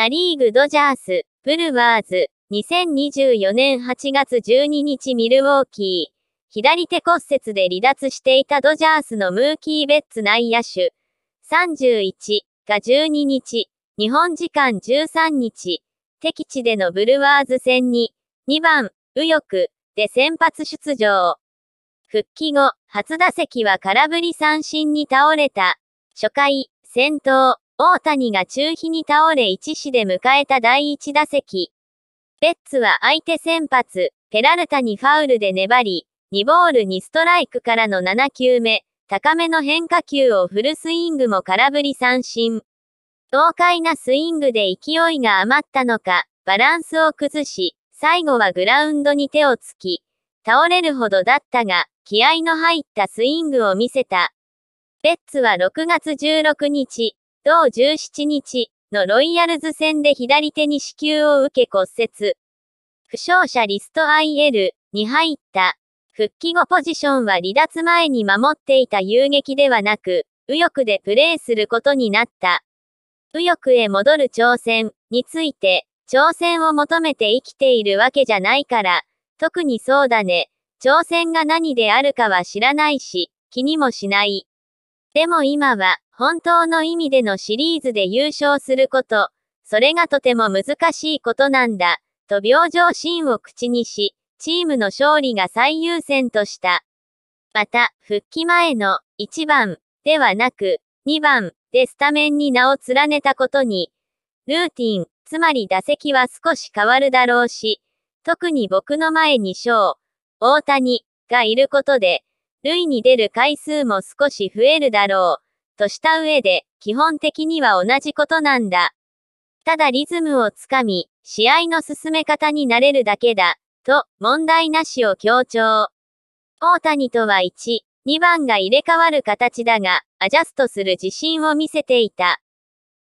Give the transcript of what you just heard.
ナリーグドジャース、ブルワーズ、2024年8月12日ミルウォーキー。左手骨折で離脱していたドジャースのムーキー・ベッツ内野手31が12日、日本時間13日、敵地でのブルワーズ戦に2番、右翼で先発出場。復帰後、初打席は空振り三振に倒れた。初回、先頭、大谷が中飛に倒れ1死で迎えた第1打席。ベッツは相手先発、ペラルタにファウルで粘り、2ボール2ストライクからの7球目、高めの変化球をフルスイングも空振り三振。豪快なスイングで勢いが余ったのか、バランスを崩し、最後はグラウンドに手をつき、倒れるほどだったが、気合の入ったスイングを見せた。ベッツは6月16日、同17日のロイヤルズ戦で左手に支球を受け骨折。負傷者リスト IL に入った。復帰後ポジションは離脱前に守っていた遊撃ではなく、右翼でプレーすることになった。右翼へ戻る挑戦について、挑戦を求めて生きているわけじゃないから、特にそうだね。挑戦が何であるかは知らないし、気にもしない。でも今は、本当の意味でのシリーズで優勝すること、それがとても難しいことなんだ、と病状シーンを口にし、チームの勝利が最優先とした。また、復帰前の1番ではなく、2番でスタメンに名を連ねたことに、ルーティン、つまり打席は少し変わるだろうし、特に僕の前に翔、大谷がいることで、塁に出る回数も少し増えるだろう、とした上で、基本的には同じことなんだ。ただリズムをつかみ、試合の進め方になれるだけだ、と、問題なしを強調。大谷とは1、2番が入れ替わる形だが、アジャストする自信を見せていた。